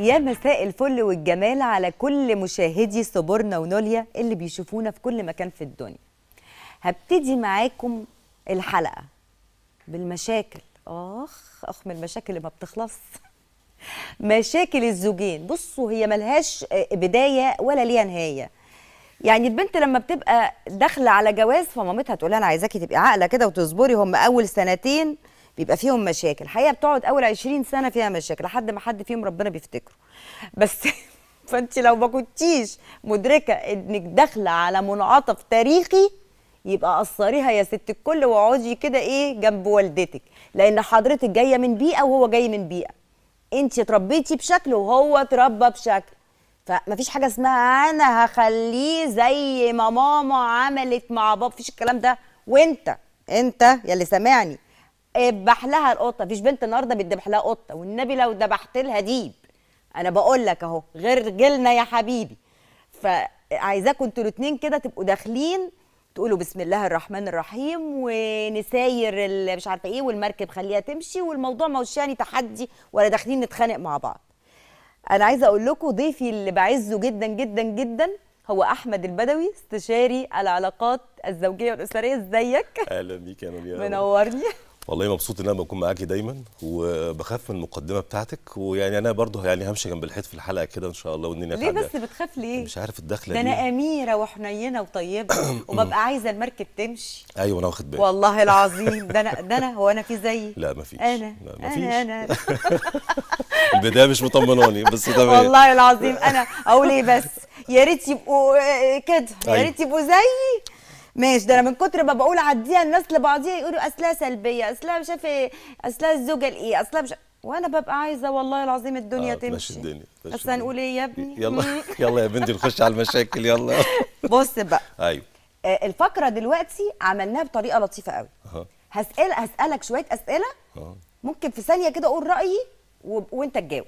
يا مساء الفل والجمال على كل مشاهدي صبورنا ونوليا اللي بيشوفونا في كل مكان في الدنيا هبتدي معاكم الحلقة بالمشاكل آخ آخ من المشاكل اللي ما بتخلص مشاكل الزوجين بصوا هي ملهاش بداية ولا ليها نهاية يعني البنت لما بتبقى داخله على جواز فمامتها تقول لها انا عايزاكي تبقي عاقله كده وتصبري هم اول سنتين بيبقى فيهم مشاكل الحقيقه بتقعد اول 20 سنه فيها مشاكل لحد ما حد فيهم ربنا بيفتكره بس فانت لو ما كنتيش مدركه انك داخله على منعطف تاريخي يبقى قصريها يا ست الكل واقعدي كده ايه جنب والدتك لان حضرتك جايه من بيئه وهو جاي من بيئه انت اتربيتي بشكل وهو اتربى بشكل فمفيش حاجه اسمها انا هخليه زي ما ماما عملت مع بابا مفيش الكلام ده وانت انت يا اللي سامعني اذبح لها القطه مفيش بنت النهارده بتذبح لها قطه والنبي لو ذبحت لها ديب انا بقول لك اهو غير جيلنا يا حبيبي فعايزاكم انتوا الاثنين كده تبقوا داخلين تقولوا بسم الله الرحمن الرحيم ونساير مش عارفه ايه والمركب خليها تمشي والموضوع ما هوش يعني تحدي ولا داخلين نتخانق مع بعض انا عايزه اقول لكم ضيفي اللي بعزه جدا جدا جدا هو احمد البدوي استشاري العلاقات الزوجيه والاسريه ازيك اهلا بيك يا منورني والله مبسوط ان انا بكون معاكي دايما وبخاف من المقدمه بتاعتك ويعني انا برضه يعني همشي جنب الحيط في الحلقه كده ان شاء الله والدنيا ليه بس بتخاف ليه؟ مش عارف الدخله ده انا اميره وحنينه وطيبه وببقى عايزه المركب تمشي ايوه انا واخد بالي والله العظيم ده انا ده انا هو انا في زيي لا مفيش انا لا مفيش انا انا البدايه مش مطمناني بس تمام والله العظيم انا اقول ايه بس يا ريت يبقوا كده يا أيوة. ريت يبقوا زيي ماشي ده انا من كتر ما بقول عديها الناس لبعضيها يقولوا اصلها سلبيه اصلها مش عارف ايه اصلها الزوجه الايه اصلها مش وانا ببقى عايزه والله العظيم الدنيا آه تمشي الدنيا بس هنقول ايه يا ابني يلا يلا يا بنتي نخش على المشاكل يلا بص بقى ايوه آه، الفقره دلوقتي عملناها بطريقه لطيفه قوي هسال هسالك شويه اسئله ممكن في ثانيه كده اقول رايي و... وانت تجاوب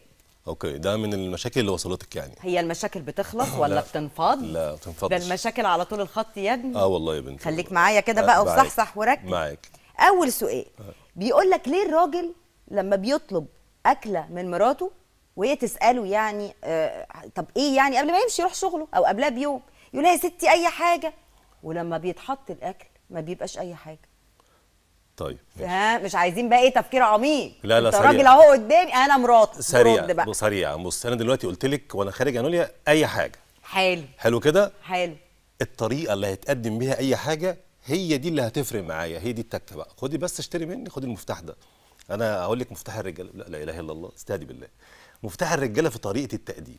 اوكي ده من المشاكل اللي وصلتك يعني هي المشاكل بتخلص ولا لا. بتنفض لا ما بتنفضش ده المشاكل على طول الخط يا ابني اه والله يا بنتي خليك معايا كده بقى وصحصح وركز معاك اول سؤال آه. بيقول لك ليه الراجل لما بيطلب اكله من مراته وهي تساله يعني آه طب ايه يعني قبل ما يمشي يروح شغله او قبلها بيوم يقول لها يا ستي اي حاجه ولما بيتحط الاكل ما بيبقاش اي حاجه طيب ها مش عايزين بقى ايه تفكير عميق لا لا سريع الراجل اهو قدامي انا مرات سريع بقى. سريع بص انا دلوقتي قلت لك وانا خارج انوليا اي حاجه حلو حلو كده حلو الطريقه اللي هيتقدم بيها اي حاجه هي دي اللي هتفرق معايا هي دي التكه بقى خدي بس اشتري مني خدي المفتاح ده انا هقول لك مفتاح الرجاله لا لا اله الا الله استهدي بالله مفتاح الرجاله في طريقه التقديم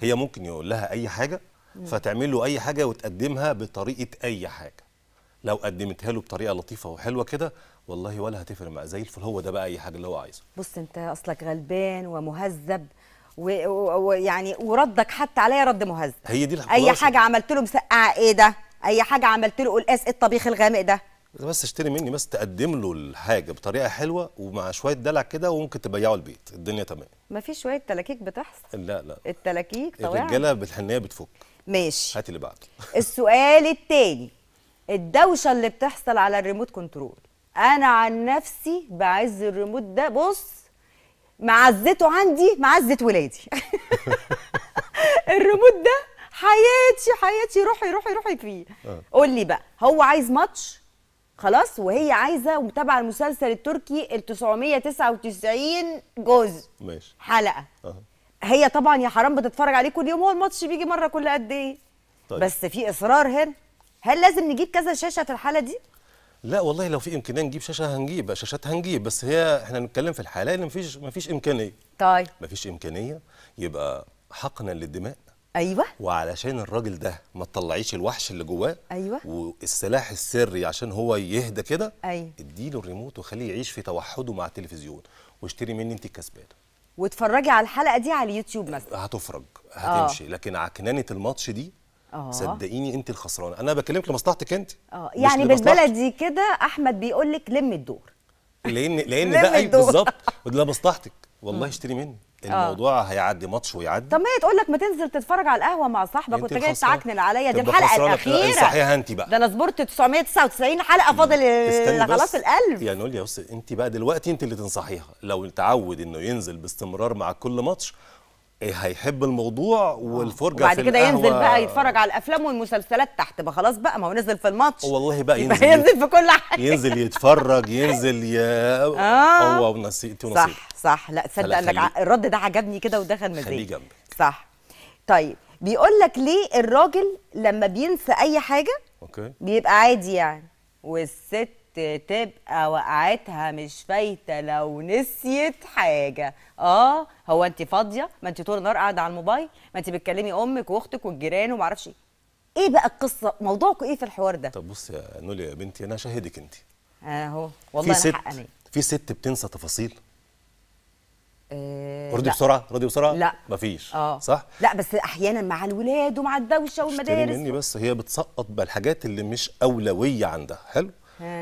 هي ممكن يقول لها اي حاجه فتعمل له اي حاجه وتقدمها بطريقه اي حاجه لو قدمتها له بطريقه لطيفه وحلوه كده والله ولا هتفرق معاه زي الفل هو ده بقى اي حاجه اللي هو عايزها بص انت اصلك غلبان ومهذب ويعني و... و... يعني وردك حتى عليا رد مهذب هي دي اي حاجه عملت له مسقعه ايه ده اي حاجه عملت له قلقاس ايه الطبيخ الغامق ده بس اشتري مني بس تقدم له الحاجه بطريقه حلوه ومع شويه دلع كده وممكن تبيعه البيت الدنيا تمام ما فيش شويه تلاكيك بتحصل لا لا التلاكيك طبعا الرجاله بالحنيه بتفك ماشي هات اللي بعده السؤال الثاني الدوشه اللي بتحصل على الريموت كنترول انا عن نفسي بعز الريموت ده بص معزته عندي معزه ولادي الريموت ده حياتي حياتي روحي روحي روحي فيه آه. قول لي بقى هو عايز ماتش خلاص وهي عايزه ومتابعه المسلسل التركي ال 999 جزء ماشي حلقه آه. هي طبعا يا حرام بتتفرج عليه كل يوم هو الماتش بيجي مره كل قد ايه طيب. بس في اصرار هنا هل لازم نجيب كذا شاشه في الحاله دي لا والله لو في امكانيه نجيب شاشه هنجيب شاشات هنجيب بس هي احنا بنتكلم في الحاله اللي مفيش مفيش امكانيه طيب مفيش امكانيه يبقى حقنا للدماء ايوه وعلشان الراجل ده ما تطلعيش الوحش اللي جواه ايوه والسلاح السري عشان هو يهدى كده ايوه اديله الريموت وخليه يعيش في توحده مع التلفزيون واشتري مني انت الكسبانه واتفرجي على الحلقه دي على اليوتيوب مثلا هتفرج آه. هتمشي آه. لكن عكنانه الماتش دي أوه. صدقيني انت الخسرانه انا بكلمك لمصلحتك انت اه يعني بالبلدي كده احمد بيقول لك لم الدور لان لان ده اي أيوة، بالظبط وده لمصلحتك والله اشتري مني آه. الموضوع أوه. هيعدي ماتش ويعدي طب ما هي تقول لك ما تنزل تتفرج على القهوه مع صاحبك وانت جاي تعكنن عليا دي الحلقه الاخيره صحيح انت بقى ده انا صبرت 999 حلقه فاضل خلاص القلب يعني قول يا بص انت بقى دلوقتي انت اللي تنصحيها لو اتعود انه ينزل باستمرار مع كل ماتش إيه، هيحب الموضوع آه. والفرجه وبعد كده ينزل بقى يتفرج على الافلام والمسلسلات تحت بقى خلاص بقى ما هو نزل في الماتش والله بقى ينزل ينزل في كل حاجه ينزل يتفرج ينزل يا اه هو ونسيتي ونسيتي صح صح لا تصدق انك الرد ده عجبني كده ودخل مزاجي خليه جنبك صح طيب بيقول لك ليه الراجل لما بينسى اي حاجه اوكي بيبقى عادي يعني والست تبقى وقعتها مش فايته لو نسيت حاجه اه هو انت فاضيه ما انت طول النهار قاعده على الموبايل ما انت بتكلمي امك واختك والجيران وما اعرفش ايه ايه بقى القصه موضوعكم ايه في الحوار ده طب بصي يا نولي يا بنتي انا شاهدك انت اهو والله في ست في ست بتنسى تفاصيل إيه راضي بسرعه راضي بسرعه لا مفيش آه. صح لا بس احيانا مع الولاد ومع الدوشه والمدارس مني بس هي بتسقط بقى الحاجات اللي مش اولويه عندها حلو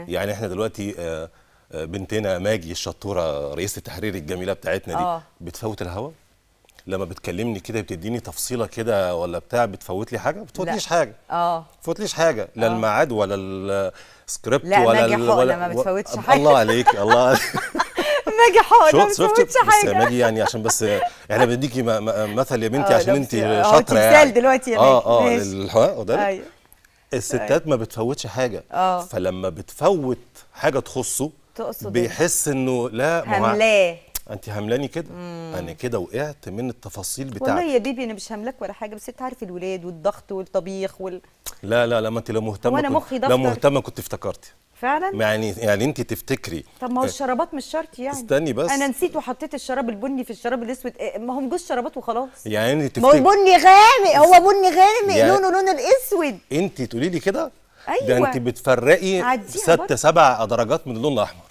يعني احنا دلوقتي آه، آه، بنتنا ماجي الشطوره رئيسه التحرير الجميله بتاعتنا دي آه. بتفوت الهوا لما بتكلمني كده بتديني تفصيله كده ولا بتاع بتفوت لي حاجه ما بتفوتليش حاجه اه بتفوتليش حاجه لا الميعاد ولا السكريبت ولا لا ماجي ولا ما بتفوتش حاجه الله عليك الله عليك ماجي حقنه ما بتفوتش حاجه بس ماجي يعني عشان بس احنا بنديكي مثل يا بنتي عشان انت شاطره يعني دلوقتي يا ماجي اه اه ده أيوه. الستات طيب. ما بتفوتش حاجه أوه. فلما بتفوت حاجه تخصه تقصد بيحس انه لا هملاه انت هملاني كده انا كده وقعت من التفاصيل بتاعتك والله يا بيبي انا مش هملاك ولا حاجه بس انت عارف الولاد والضغط والطبيخ وال لا لا لا ما انت لو مهتمه وانا مخي دفتر لو مهتمه كنت افتكرتي فعلا يعني يعني انت تفتكري طب ما هو آه. الشرابات مش شرط يعني استني بس انا نسيت وحطيت الشراب البني في الشراب الاسود آه، ما هم جوز شرابات وخلاص يعني انت تفتكري ما هو بني غامق هو بني غامق يعني لونه لون الاسود انت تقولي لي كده أيوة. ده انت بتفرقي ست سبع درجات من اللون الاحمر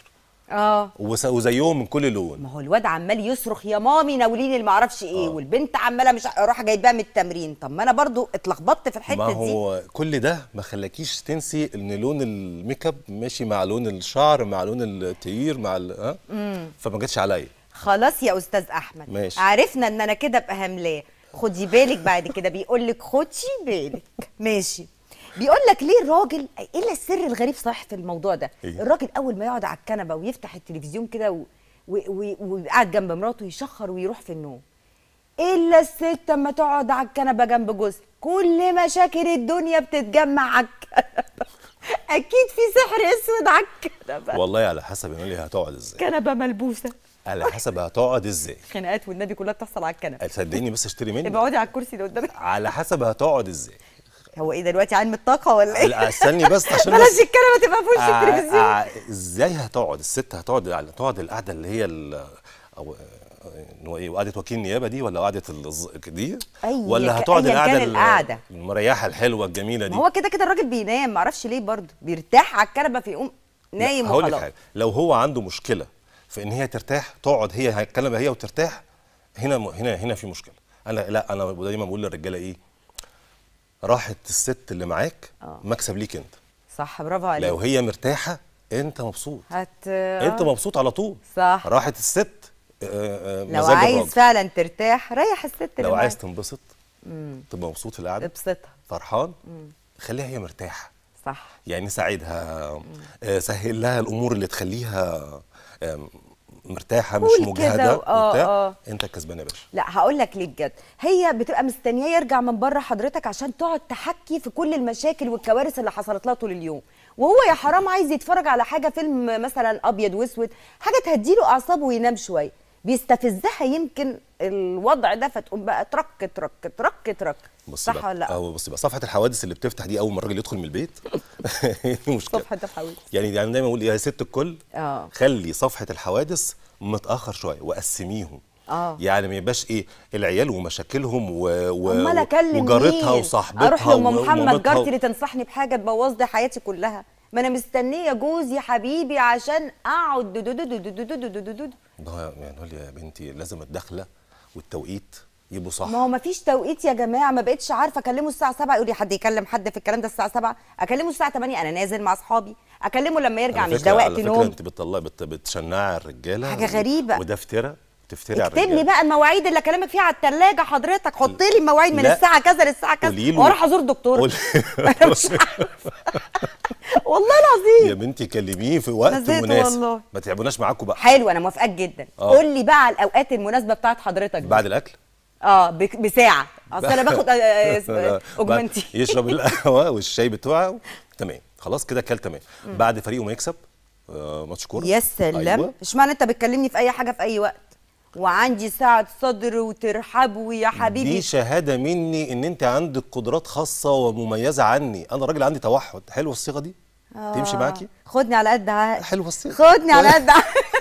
اه وزيهم من كل لون ما هو الواد عمال يصرخ يا مامي ناوليني اللي معرفش ايه أوه. والبنت عماله مش اروح جايباها من التمرين طب ما انا برضو اتلخبطت في الحته دي ما هو دي. كل ده ما خلاكيش تنسي ان لون الميك اب ماشي مع لون الشعر مع لون التغيير مع ال... أه؟ فما جاتش عليا خلاص يا استاذ احمد ماشي. عرفنا ان انا كده ابقى هملاه خدي بالك بعد كده بيقول لك خدي بالك ماشي بيقول لك ليه الراجل ايه السر الغريب صحيح في الموضوع ده إيه؟ الراجل اول ما يقعد على الكنبه ويفتح التلفزيون كده و... و... و... وقاعد جنب مراته يشخر ويروح في النوم الا الست اما تقعد على الكنبه جنب جوزها كل مشاكل الدنيا بتتجمع على الكنبه اكيد في سحر اسود على الكنبه والله على حسب يا لي هتقعد ازاي كنبه ملبوسه على حسب هتقعد ازاي خناقات والنبي كلها بتحصل على الكنبه صدقيني بس اشتري مني اقعدي على الكرسي اللي قدامك على حسب هتقعد ازاي هو ايه دلوقتي علم الطاقه ولا ايه؟ لا استني بس عشان بلاش الكلمه تبقى في وش آه، التلفزيون آه، ازاي هتقعد الست هتقعد يعني تقعد القعده اللي هي او هو ايه وقعدة وكيل النيابه دي ولا قعده دي ايوه ولا هتقعد القعده القعده المريحه الحلوه الجميله دي هو كده كده الراجل بينام معرفش ليه برضه بيرتاح على الكنبه فيقوم نايم هقول لك حاجه لو هو عنده مشكله في ان هي ترتاح تقعد هي هتتكلم هي وترتاح هنا هنا هنا في مشكله انا لا انا دايما بقول للرجاله ايه راحت الست اللي معاك أوه. مكسب ليك انت صح برافو عليك لو هي مرتاحه انت مبسوط هت... انت مبسوط على طول صح راحت الست آه آه, آه، لو عايز فعلا ترتاح ريح الست لو عايز تنبسط تبقى مبسوط في القعده ابسطها فرحان مم. خليها هي مرتاحه صح يعني ساعدها آه، سهل لها الامور اللي تخليها مرتاحه مش مجهده اه اه انت الكسبان يا باشا لا هقول لك ليه بجد هي بتبقى مستنيه يرجع من بره حضرتك عشان تقعد تحكي في كل المشاكل والكوارث اللي حصلت لها طول اليوم وهو يا حرام عايز يتفرج على حاجه فيلم مثلا ابيض واسود حاجه تهدي له اعصابه وينام شويه بيستفزها يمكن الوضع ده فتقوم بقى ترك ترك ترك ترك صح ولا لا؟ اه بصي بقى صفحه الحوادث اللي بتفتح دي اول ما الراجل يدخل من البيت إيه مشكله صفحه الحوادث يعني يعني دايما اقول يا ست الكل آه. خلي صفحه الحوادث متاخر شويه وقسميهم آه. يعني ما يبقاش ايه العيال ومشاكلهم و... و... وجارتها وصاحبتها اروح لام محمد جارتي اللي تنصحني بحاجه تبوظ لي حياتي كلها ما انا مستنيه جوزي حبيبي عشان اقعد دو دو دو دو دو دو دو دو دو ده يعني يا بنتي لازم الدخله والتوقيت يبقوا صح ما هو مفيش توقيت يا جماعه ما بقتش عارفه اكلمه الساعه 7 يقول لي حد يكلم حد في الكلام ده الساعه 7 اكلمه الساعه 8 انا نازل مع اصحابي اكلمه لما يرجع دو ده وقت نوم دو دو انت بتطلعي بتشنعي الرجاله حاجه غريبه وده فتره تفتري على اكتب لي بقى المواعيد اللي كلامك فيها على الثلاجه حضرتك حط لي المواعيد من الساعه كذا للساعه كذا واروح ازور دكتور قول... والله العظيم يا بنتي كلميه في وقت مناسب والله. ما تعبوناش معاكم بقى حلو انا موافقاك جدا آه. قول لي بقى على الاوقات المناسبه بتاعت حضرتك بعد الاكل اه بساعه اصل انا باخد آه، آه، آه، اوجمنتي يشرب القهوه والشاي بتوعه تمام خلاص كده كل تمام بعد فريقه ما يكسب ماتش كوره يا سلام أيوة. اشمعنى انت بتكلمني في اي حاجه في اي وقت وعندي سعة صدر وترحبوا يا حبيبي دي شهاده مني ان انت عندك قدرات خاصه ومميزه عني انا راجل عندي توحد حلوه الصيغه دي آه. تمشي معاكي خدني على قد عقلي حلوه الصيغه خدني على قد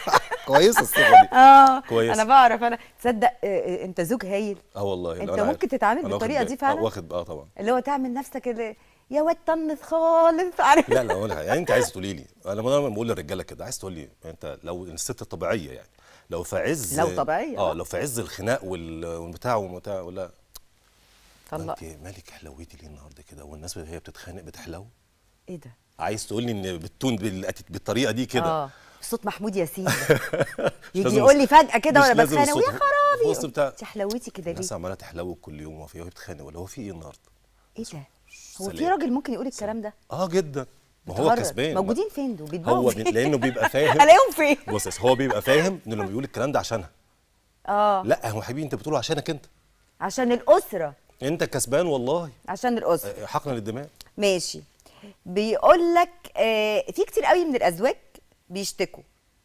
كويسه الصيغه دي اه كويس انا بعرف انا تصدق آه، آه، انت زوج هايل اه والله انت ممكن تتعامل بالطريقه دي فعلا آه، واخد اه طبعا اللي هو تعمل نفسك اللي يا واد طنط خالص عارف لا لا اقولها يعني انت عايز تقولي لي انا بقول للرجاله كده عايز تقولي يعني انت لو الست الطبيعيه يعني لو في عز لو طبيعيه اه لو في عز الخناق والبتاع والبتاع ولا طلق مالك حلويتي ليه النهارده كده والناس وهي بتتخانق بتحلو ايه ده عايز تقول لي ان بالتون بالطريقه دي كده اه صوت محمود ياسين يجي يقول لي فجاه كده وانا بتخانق ويا خرابي بص بتاع انت حلويتي كده ليه الناس عماله تحلو كل يوم وهي بتتخانق ولا هو في ايه النهارده ايه ده هو في راجل ممكن يقول الكلام ده اه جدا ما هو كسبان موجودين فين دول بيتباعوا هو فين؟ لانه بيبقى فاهم الاقيهم فين بص هو بيبقى فاهم انه لما بيقول الكلام ده عشانها اه لا هو حبيبي انت بتقوله عشانك انت عشان الاسره انت كسبان والله عشان الاسره آه، حقنا للدماء ماشي بيقول لك آه في كتير قوي من الازواج بيشتكوا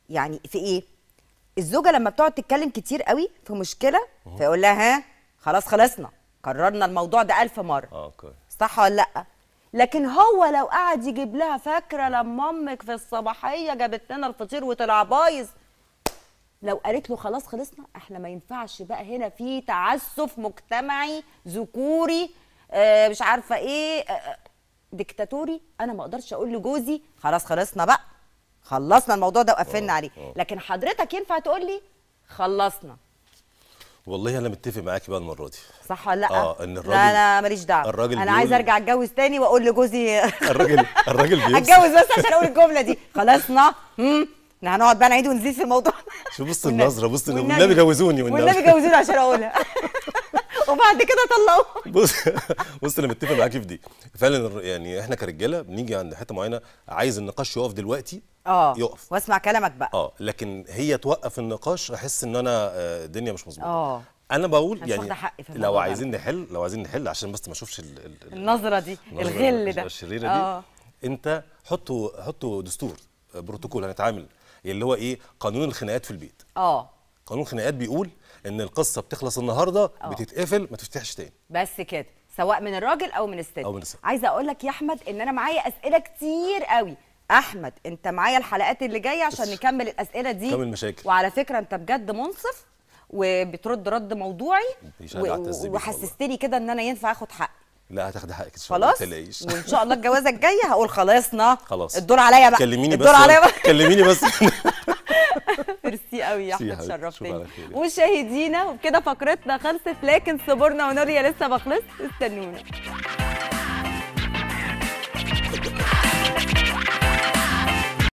يعني في ايه الزوجه لما بتقعد تتكلم كتير قوي في مشكله فيقول لها ها خلاص خلصنا قررنا الموضوع ده ألف مره آه، اوكي صح ولا لا لكن هو لو قعد يجيب لها فاكره لما امك في الصباحيه جابت لنا الفطير وطلع بايظ لو قالت له خلاص خلصنا احنا ما ينفعش بقى هنا في تعسف مجتمعي ذكوري آه مش عارفه ايه آه, آه، ديكتاتوري انا ما اقدرش اقول لجوزي خلاص خلصنا بقى خلصنا الموضوع ده وقفلنا عليه لكن حضرتك ينفع تقول لي خلصنا والله انا متفق معاكي بقى المره دي صح ولا لا اه ان الراجل لا انا ماليش دعوه الراجل انا بيقول... ارجع اتجوز تاني واقول لجوزي الراجل الراجل بيمسك اتجوز بس عشان اقول الجمله دي خلصنا امم احنا هنقعد بقى نعيد ونزيد في الموضوع شو بص النظره بص النبي جوزوني والنبي جوزوني عشان اقولها وبعد كده طلعوهم بص بص انا متفق معاكي في دي فعلا يعني احنا كرجاله بنيجي عند حته معينه عايز النقاش يقف دلوقتي اه يقف واسمع كلامك بقى اه لكن هي توقف النقاش احس ان انا آه، الدنيا مش مظبوطه اه انا بقول يعني لو عايزين نحل لو عايزين نحل عشان بس ما اشوفش النظره دي الغل ده الشريره دي أوه. انت حطوا حطوا دستور آه، بروتوكول هنتعامل يعني اللي هو ايه قانون الخناقات في البيت اه قانون خناقات بيقول ان القصه بتخلص النهارده أوه. بتتقفل ما تفتحش تاني بس كده سواء من الراجل او من الست, أو من الست. عايزه اقول لك يا احمد ان انا معايا اسئله كتير قوي احمد انت معايا الحلقات اللي جايه عشان نكمل الاسئله دي نكمل مشاكل وعلى فكره انت بجد منصف وبترد رد موضوعي و... وحسستني كده ان انا ينفع اخد حقي لا هتاخدي حقك ان شاء الله خلاص وان شاء الله الجوازه الجايه هقول خلصنا خلاص الدور عليا بقى كلميني بس الدور عليا بقى كلميني بس ميرسي قوي يا احمد شرفتني مشاهدينا وبكده فقرتنا خلصت لكن صبرنا ونوريا لسه بخلص استنونا